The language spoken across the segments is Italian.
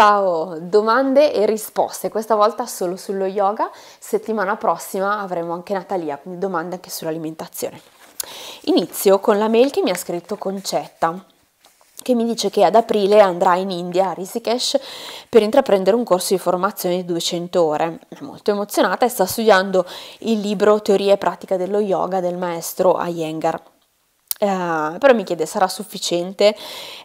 Ciao, domande e risposte, questa volta solo sullo yoga, settimana prossima avremo anche Natalia, quindi domande anche sull'alimentazione. Inizio con la mail che mi ha scritto Concetta che mi dice che ad aprile andrà in India, a Rishikesh, per intraprendere un corso di formazione di 200 ore. È molto emozionata e sta studiando il libro Teoria e pratica dello yoga del maestro Iyengar. Eh, però mi chiede, sarà sufficiente?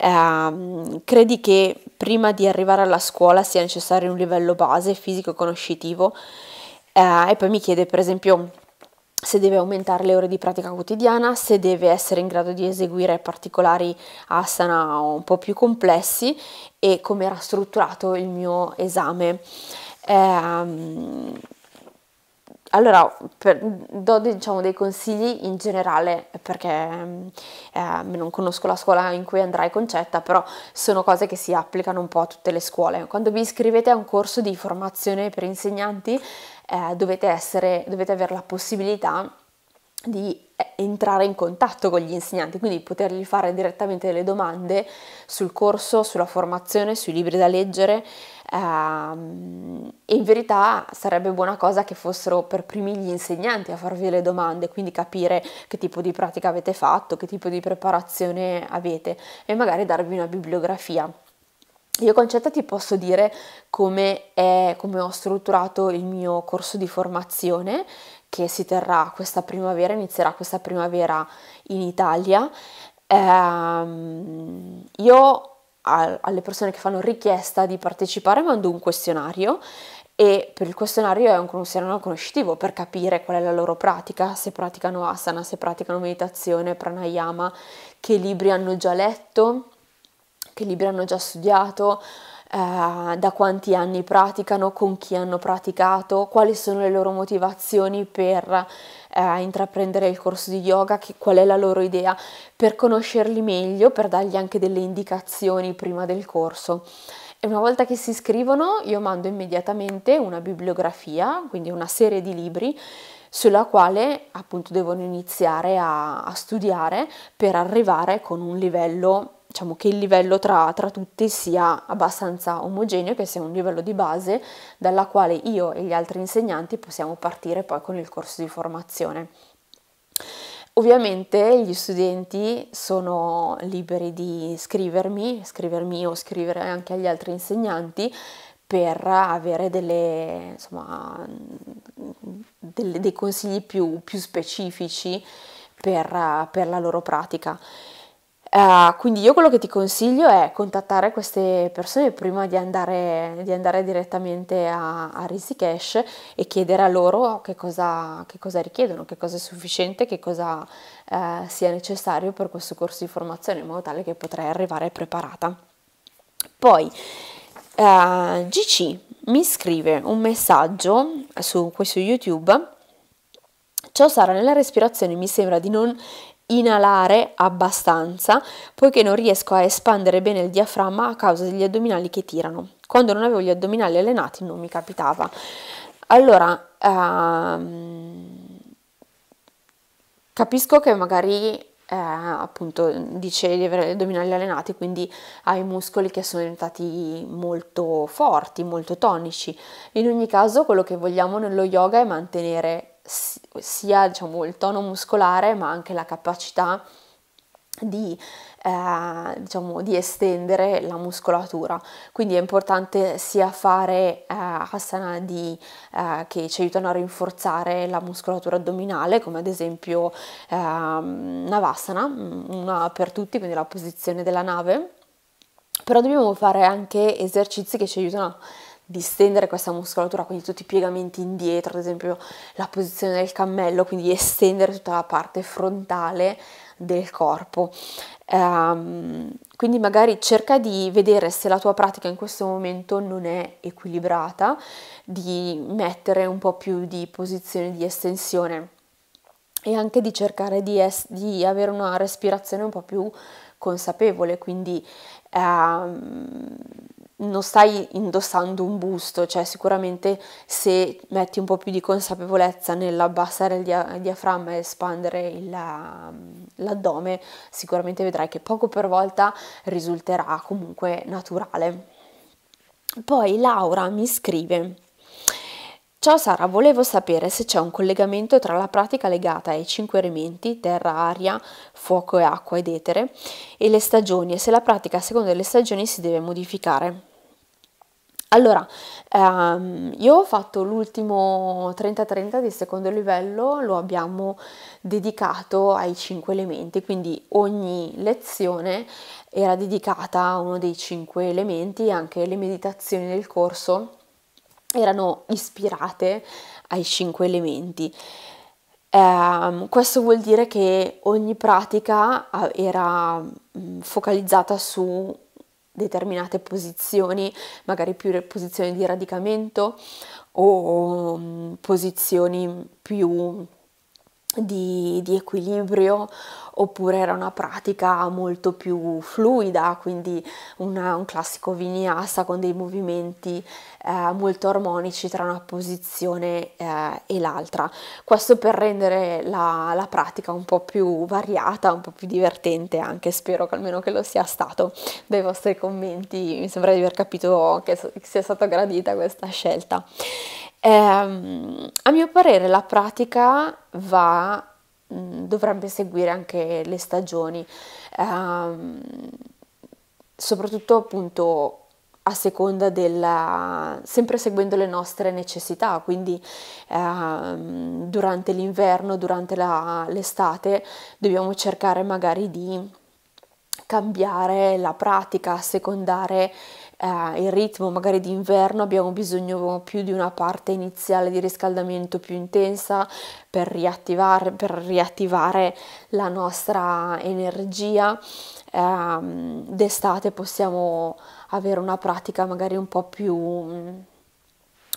Uh, credi che prima di arrivare alla scuola sia necessario un livello base fisico-conoscitivo? Uh, eh, e poi mi chiede, per esempio, se deve aumentare le ore di pratica quotidiana, se deve essere in grado di eseguire particolari asana un po' più complessi e come era strutturato il mio esame. Um, allora, per, do diciamo, dei consigli in generale perché eh, non conosco la scuola in cui andrai concetta, però sono cose che si applicano un po' a tutte le scuole. Quando vi iscrivete a un corso di formazione per insegnanti eh, dovete, essere, dovete avere la possibilità di eh, entrare in contatto con gli insegnanti, quindi potergli fare direttamente delle domande sul corso, sulla formazione, sui libri da leggere ehm, e in verità sarebbe buona cosa che fossero per primi gli insegnanti a farvi le domande, quindi capire che tipo di pratica avete fatto, che tipo di preparazione avete e magari darvi una bibliografia. Io concetta ti posso dire come, è, come ho strutturato il mio corso di formazione, che si terrà questa primavera, inizierà questa primavera in Italia. Ehm, io a, alle persone che fanno richiesta di partecipare mando un questionario e per il questionario è un questionario conoscitivo per capire qual è la loro pratica, se praticano asana, se praticano meditazione, pranayama, che libri hanno già letto, che libri hanno già studiato, eh, da quanti anni praticano, con chi hanno praticato, quali sono le loro motivazioni per eh, intraprendere il corso di yoga, che, qual è la loro idea, per conoscerli meglio, per dargli anche delle indicazioni prima del corso. E una volta che si iscrivono io mando immediatamente una bibliografia, quindi una serie di libri sulla quale appunto devono iniziare a, a studiare per arrivare con un livello diciamo che il livello tra, tra tutti sia abbastanza omogeneo, che sia un livello di base dalla quale io e gli altri insegnanti possiamo partire poi con il corso di formazione. Ovviamente gli studenti sono liberi di scrivermi, scrivermi o scrivere anche agli altri insegnanti per avere delle, insomma, delle, dei consigli più, più specifici per, per la loro pratica. Uh, quindi io quello che ti consiglio è contattare queste persone prima di andare, di andare direttamente a, a Risicash e chiedere a loro che cosa, che cosa, richiedono, che cosa è sufficiente, che cosa uh, sia necessario per questo corso di formazione in modo tale che potrai arrivare preparata. Poi uh, eh, GC mi scrive un messaggio su questo YouTube Ciao Sara, nella respirazione mi sembra di non inalare abbastanza poiché non riesco a espandere bene il diaframma a causa degli addominali che tirano. Quando non avevo gli addominali allenati non mi capitava. Allora, ehm, capisco che magari eh, appunto dice di avere gli addominali allenati, quindi hai muscoli che sono diventati molto forti, molto tonici. In ogni caso, quello che vogliamo nello yoga è mantenere sia diciamo, il tono muscolare ma anche la capacità di, eh, diciamo, di estendere la muscolatura. Quindi è importante sia fare eh, asana di, eh, che ci aiutano a rinforzare la muscolatura addominale, come ad esempio ehm, Navasana, mm, una per tutti, quindi la posizione della nave, però dobbiamo fare anche esercizi che ci aiutano a distendere questa muscolatura, quindi tutti i piegamenti indietro, ad esempio la posizione del cammello, quindi estendere tutta la parte frontale del corpo. Um, quindi magari cerca di vedere se la tua pratica in questo momento non è equilibrata, di mettere un po' più di posizione di estensione e anche di cercare di, es- di avere una respirazione un po' più consapevole, quindi um, non stai indossando un busto, cioè sicuramente se metti un po' più di consapevolezza nell'abbassare il, dia- il diaframma e espandere il, la, mm, l'addome, sicuramente vedrai che poco per volta risulterà comunque naturale. Poi Laura mi scrive. Ciao Sara, volevo sapere se c'è un collegamento tra la pratica legata ai cinque elementi, terra, aria, fuoco e acqua ed etere, e le stagioni e se la pratica secondo le stagioni si deve modificare. Allora, ehm, io ho fatto l'ultimo 30-30 di secondo livello, lo abbiamo dedicato ai 5 elementi, quindi ogni lezione era dedicata a uno dei 5 elementi, anche le meditazioni del corso erano ispirate ai 5 elementi. Um, questo vuol dire che ogni pratica ah, era mm, focalizzata su determinate posizioni, magari più posizioni di radicamento o mm, posizioni più di, di, equilibrio oppure era una pratica molto più fluida, quindi una, un classico vinyasa con dei movimenti eh, molto armonici tra una posizione eh, e l'altra. Questo per rendere la, la, pratica un po' più variata, un po' più divertente anche, spero che almeno che lo sia stato dai vostri commenti, mi sembra di aver capito che, che sia stata gradita questa scelta. Eh, a mio parere la pratica va, mm, dovrebbe seguire anche le stagioni, eh, soprattutto appunto a seconda della, sempre seguendo le nostre necessità, quindi eh, durante l'inverno, durante la, l'estate dobbiamo cercare magari di cambiare la pratica, secondare eh, il ritmo magari d'inverno abbiamo bisogno più di una parte iniziale di riscaldamento più intensa per riattivare, per riattivare la nostra energia. Eh, d'estate possiamo avere una pratica magari un po' più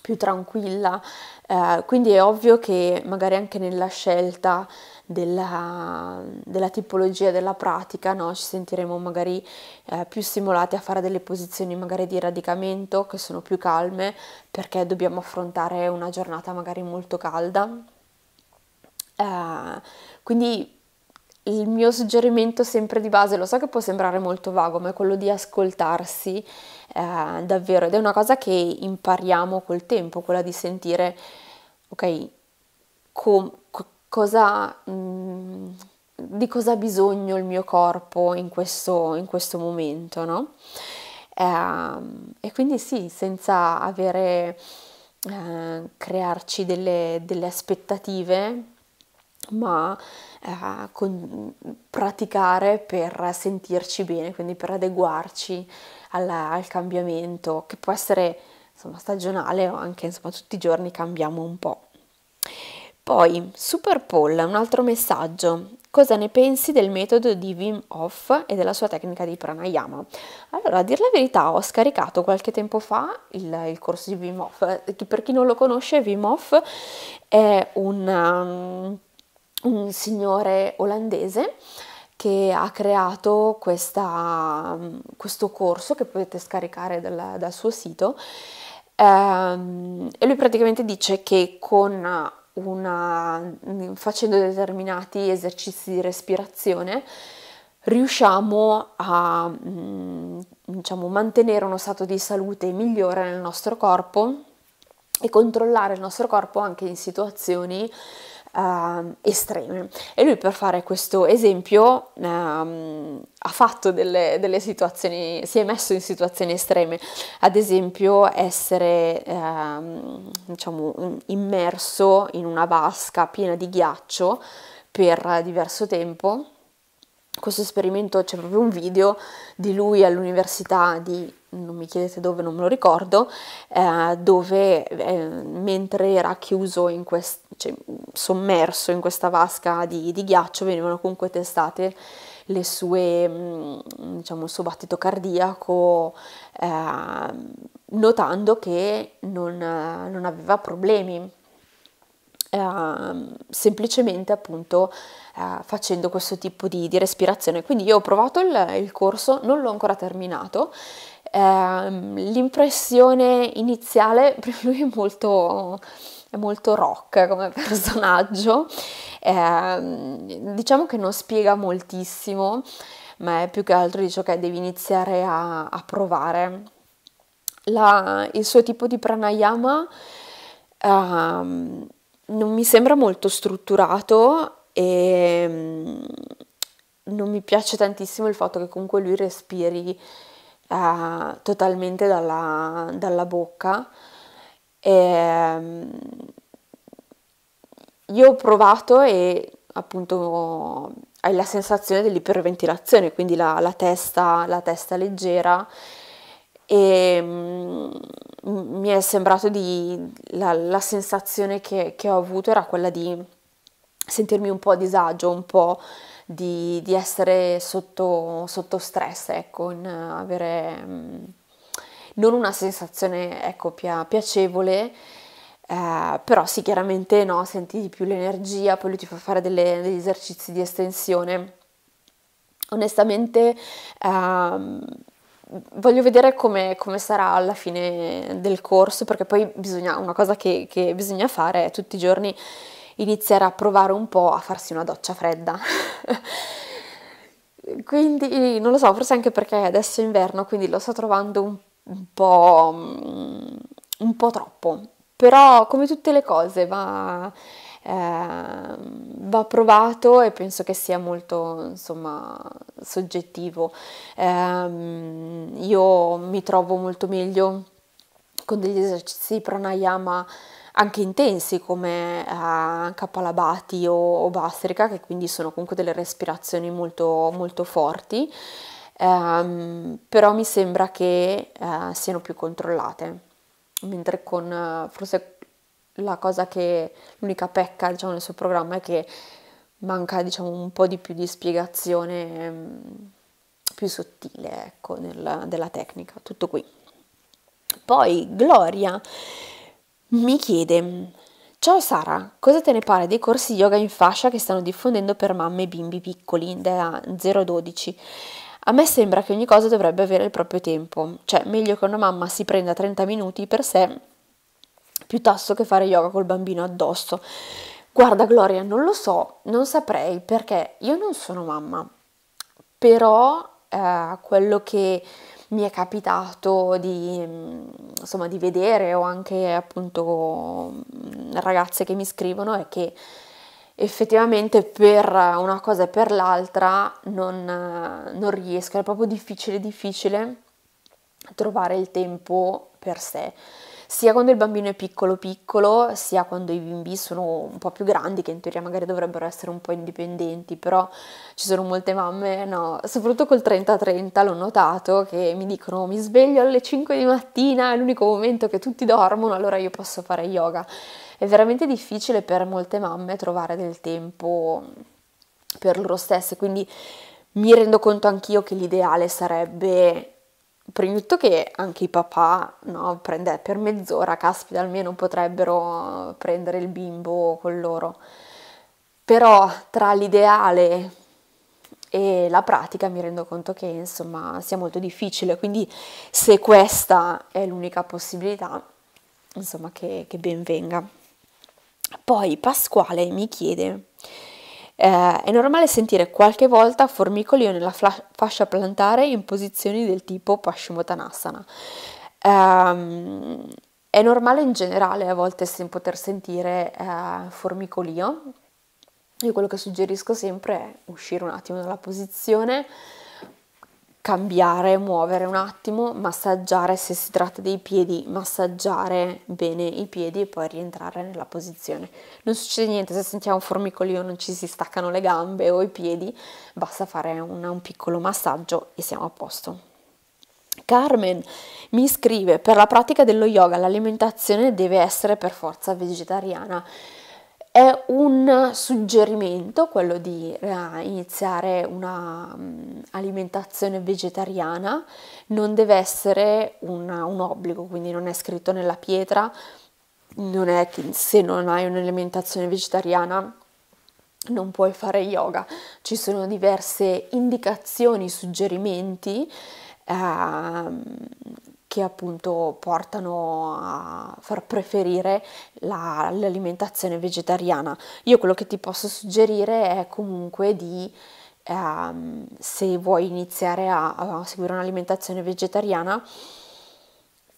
più tranquilla. Eh, quindi è ovvio che magari anche nella scelta della, della tipologia della pratica, no? ci sentiremo magari eh, più stimolati a fare delle posizioni magari di radicamento che sono più calme perché dobbiamo affrontare una giornata magari molto calda. Eh, quindi il mio suggerimento sempre di base, lo so che può sembrare molto vago, ma è quello di ascoltarsi eh, davvero ed è una cosa che impariamo col tempo, quella di sentire, ok, com- cosa, mh, mm, di cosa ha bisogno il mio corpo in questo, in questo momento, no? Ehm, e quindi sì, senza avere, eh, crearci delle, delle, aspettative, ma eh, con, praticare per sentirci bene, quindi per adeguarci alla, al cambiamento, che può essere insomma, stagionale o anche insomma, tutti i giorni cambiamo un po'. Poi, Super Paul, un altro messaggio. Cosa ne pensi del metodo di Wim Hof e della sua tecnica di pranayama? Allora, a dir la verità, ho scaricato qualche tempo fa il, il corso di Wim Hof. Per chi non lo conosce, Wim Hof è un, um, un signore olandese che ha creato questa, um, questo corso che potete scaricare dal, dal suo sito. Um, e lui praticamente dice che con una, mm, facendo determinati esercizi di respirazione, riusciamo a mm, diciamo, mantenere uno stato di salute migliore nel nostro corpo e controllare il nostro corpo anche in situazioni uh, estreme. E lui per fare questo esempio um, ha fatto delle, delle, situazioni, si è messo in situazioni estreme, ad esempio essere um, diciamo, immerso in una vasca piena di ghiaccio per diverso tempo questo esperimento c'è proprio un video di lui all'università di non mi chiedete dove, non me lo ricordo, eh, dove eh, mentre era chiuso, in quest, cioè, sommerso in questa vasca di, di, ghiaccio, venivano comunque testate le sue, mm, diciamo, il suo battito cardiaco, eh, notando che non, non aveva problemi. Ehm, semplicemente appunto eh, facendo questo tipo di, di, respirazione quindi io ho provato il, il corso non l'ho ancora terminato Ehm, l'impressione iniziale per lui è molto, è molto rock come personaggio, eh, diciamo che non spiega moltissimo, ma è più che altro dice ok devi iniziare a, a provare. La, il suo tipo di pranayama eh, non mi sembra molto strutturato e mm, non mi piace tantissimo il fatto che comunque lui respiri eh, totalmente dalla, dalla bocca. E, ehm, io ho provato e appunto hai la sensazione dell'iperventilazione, quindi la, la, testa, la testa leggera e ehm, mi è sembrato di la, la sensazione che, che, ho avuto era quella di sentirmi un po' a disagio, un po' di, di essere sotto, sotto, stress, ecco, in, eh, avere mh, mm, non una sensazione ecco, piacevole, eh, però sì, chiaramente no, senti di più l'energia, poi lui ti fa fare delle, degli esercizi di estensione. Onestamente, ehm, voglio vedere come, come, sarà alla fine del corso, perché poi bisogna, una cosa che, che bisogna fare è tutti i giorni iniziare a provare un po' a farsi una doccia fredda. quindi non lo so, forse anche perché adesso è inverno, quindi lo sto trovando un, po', mm, un po' troppo. Però come tutte le cose va, eh, va provato e penso che sia molto insomma soggettivo. Eh, io mi trovo molto meglio con degli esercizi di pranayama anche intensi come eh, Kapalabhati o, o Bastrika, che quindi sono comunque delle respirazioni molto, molto forti, ehm, però mi sembra che eh, siano più controllate, mentre con eh, forse la cosa che l'unica pecca diciamo, nel suo programma è che manca diciamo, un po' di più di spiegazione ehm, più sottile ecco, nel, della tecnica, tutto qui. Poi Gloria mi chiede, ciao Sara, cosa te ne pare dei corsi yoga in fascia che stanno diffondendo per mamme e bimbi piccoli da 0 a 12? A me sembra che ogni cosa dovrebbe avere il proprio tempo, cioè meglio che una mamma si prenda 30 minuti per sé piuttosto che fare yoga col bambino addosso. Guarda Gloria, non lo so, non saprei perché io non sono mamma, però eh, quello che mi è capitato di, mm, insomma, di vedere o anche appunto mm, ragazze che mi scrivono e che effettivamente per una cosa e per l'altra non, eh, non riescono, è proprio difficile, difficile trovare il tempo per sé sia quando il bambino è piccolo piccolo, sia quando i bimbi sono un po' più grandi, che in teoria magari dovrebbero essere un po' indipendenti, però ci sono molte mamme, no, soprattutto col 30-30 l'ho notato, che mi dicono mi sveglio alle 5 di mattina, è l'unico momento che tutti dormono, allora io posso fare yoga. È veramente difficile per molte mamme trovare del tempo per loro stesse, quindi mi rendo conto anch'io che l'ideale sarebbe prima di tutto che anche i papà, no, prende per mezz'ora, caspita, almeno potrebbero prendere il bimbo con loro. Però tra l'ideale e la pratica mi rendo conto che insomma sia molto difficile, quindi se questa è l'unica possibilità, insomma che, che ben venga. Poi Pasquale mi chiede eh, è normale sentire qualche volta formicolio nella fascia plantare in posizioni del tipo Paschimottanasana. Eh, è normale in generale a volte poter sentire eh, formicolio. Io quello che suggerisco sempre è uscire un attimo dalla posizione, cambiare, muovere un attimo, massaggiare, se si tratta dei piedi, massaggiare bene i piedi e poi rientrare nella posizione. Non succede niente se sentiamo un formicolio, non ci si staccano le gambe o i piedi, basta fare una, un piccolo massaggio e siamo a posto. Carmen mi scrive, per la pratica dello yoga l'alimentazione deve essere per forza vegetariana. È un suggerimento quello di eh, iniziare un'alimentazione mm, vegetariana, non deve essere una, un obbligo, quindi non è scritto nella pietra, non è che se non hai un'alimentazione vegetariana non puoi fare yoga, ci sono diverse indicazioni, suggerimenti. Ehm, che appunto portano a far preferire la, l'alimentazione vegetariana. Io quello che ti posso suggerire è comunque di ehm, se vuoi iniziare a, a seguire un'alimentazione vegetariana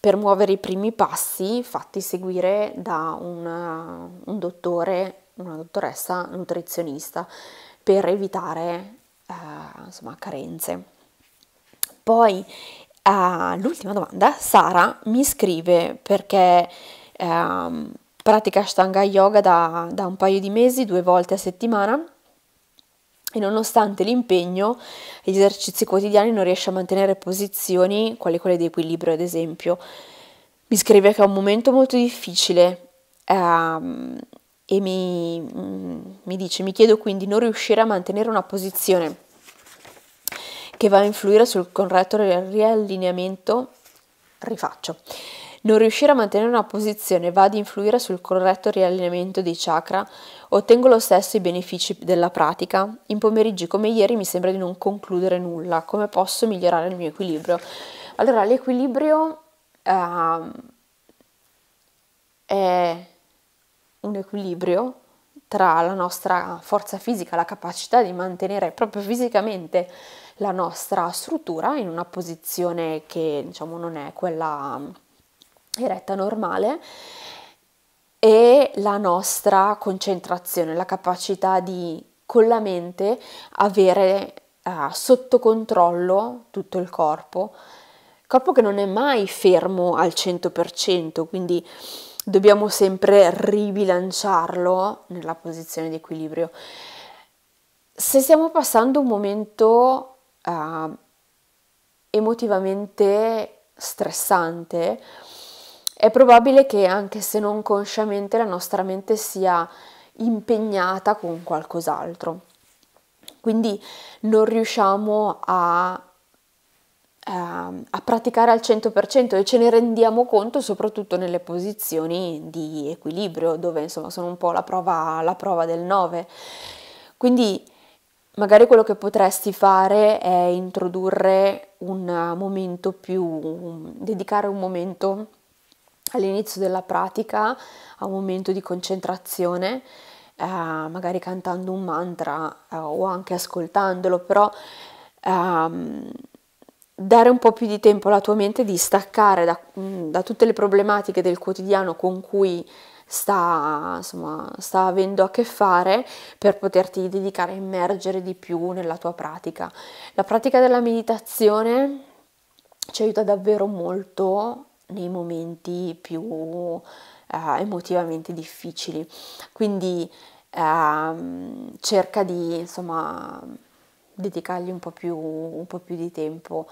per muovere i primi passi fatti seguire da una, un dottore, una dottoressa nutrizionista per evitare eh, insomma, carenze. Poi All'ultima ah, domanda, Sara mi scrive perché ehm, pratica Ashtanga Yoga da, da un paio di mesi, due volte a settimana, e nonostante l'impegno e gli esercizi quotidiani non riesce a mantenere posizioni, quali quelle di equilibrio ad esempio. Mi scrive che è un momento molto difficile ehm, e mi, mm, mi dice, mi chiedo quindi non riuscire a mantenere una posizione che va a influire sul corretto riallineamento, rifaccio. Non riuscire a mantenere una posizione va ad influire sul corretto riallineamento dei chakra, ottengo lo stesso i benefici della pratica. In pomeriggio come ieri mi sembra di non concludere nulla, come posso migliorare il mio equilibrio? Allora, l'equilibrio uh, è un equilibrio tra la nostra forza fisica, la capacità di mantenere proprio fisicamente la nostra struttura in una posizione che diciamo non è quella mm, eretta normale e la nostra concentrazione, la capacità di con la mente avere eh, sotto controllo tutto il corpo, corpo che non è mai fermo al 100%, quindi dobbiamo sempre ribilanciarlo nella posizione di equilibrio. Se stiamo passando un momento uh, emotivamente stressante, è probabile che anche se non consciamente la nostra mente sia impegnata con qualcos'altro. Quindi non riusciamo a, uh, a praticare al 100% e ce ne rendiamo conto soprattutto nelle posizioni di equilibrio, dove insomma sono un po' la prova, la prova del 9. Quindi magari quello che potresti fare è introdurre un eh, momento più, dedicare un momento all'inizio della pratica, a un momento di concentrazione, eh, magari cantando un mantra eh, o anche ascoltandolo, però ehm, dare un po' più di tempo alla tua mente di staccare da, mm, da tutte le problematiche del quotidiano con cui sta, insomma, sta avendo a che fare per poterti dedicare a immergere di più nella tua pratica. La pratica della meditazione ci aiuta davvero molto nei momenti più uh, emotivamente difficili. Quindi uh, cerca di insomma dedicargli un po, più, un po' più, di tempo.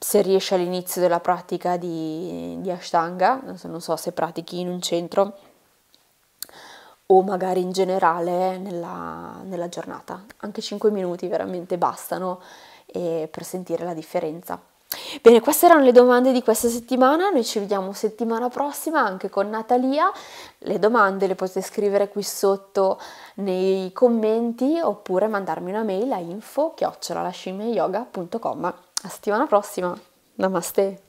Se riesci all'inizio della pratica di, di Ashtanga, non so se pratichi in un centro, o magari in generale nella, nella giornata. Anche 5 minuti veramente bastano eh, per sentire la differenza. Bene, queste erano le domande di questa settimana, noi ci vediamo settimana prossima anche con Natalia, le domande le potete scrivere qui sotto nei commenti oppure mandarmi una mail a info chiocciolascimmeyoga.com. A settimana prossima, namaste!